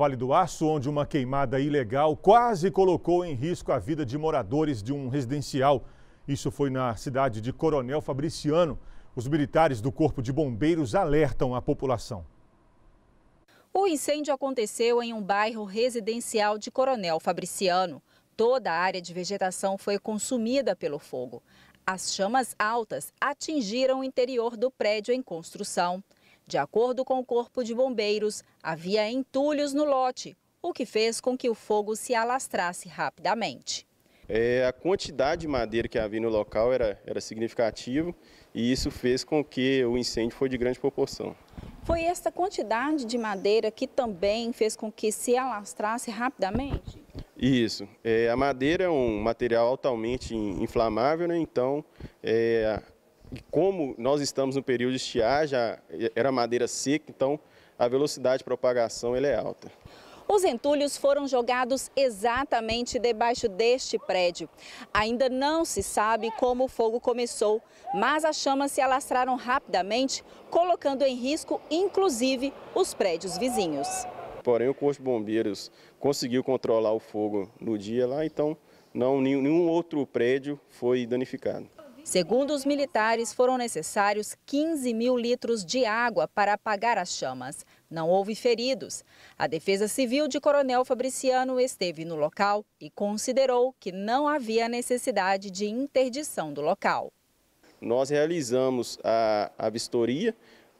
Vale do Aço, onde uma queimada ilegal quase colocou em risco a vida de moradores de um residencial. Isso foi na cidade de Coronel Fabriciano. Os militares do Corpo de Bombeiros alertam a população. O incêndio aconteceu em um bairro residencial de Coronel Fabriciano. Toda a área de vegetação foi consumida pelo fogo. As chamas altas atingiram o interior do prédio em construção. De acordo com o Corpo de Bombeiros, havia entulhos no lote, o que fez com que o fogo se alastrasse rapidamente. É, a quantidade de madeira que havia no local era, era significativa e isso fez com que o incêndio foi de grande proporção. Foi esta quantidade de madeira que também fez com que se alastrasse rapidamente? Isso. É, a madeira é um material altamente inflamável, né? então é, e como nós estamos no período de estiagem, já era madeira seca, então a velocidade de propagação é alta. Os entulhos foram jogados exatamente debaixo deste prédio. Ainda não se sabe como o fogo começou, mas as chamas se alastraram rapidamente, colocando em risco, inclusive, os prédios vizinhos. Porém, o Corpo de Bombeiros conseguiu controlar o fogo no dia lá, então não, nenhum outro prédio foi danificado. Segundo os militares, foram necessários 15 mil litros de água para apagar as chamas. Não houve feridos. A Defesa Civil de Coronel Fabriciano esteve no local e considerou que não havia necessidade de interdição do local. Nós realizamos a, a vistoria,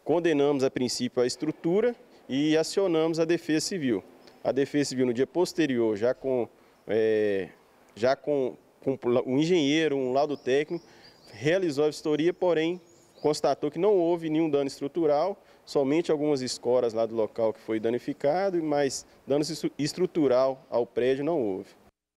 condenamos a princípio a estrutura e acionamos a Defesa Civil. A Defesa Civil, no dia posterior, já com, é, já com, com o engenheiro, um laudo técnico, realizou a vistoria, porém constatou que não houve nenhum dano estrutural, somente algumas escoras lá do local que foi danificado, mas dano estrutural ao prédio não houve.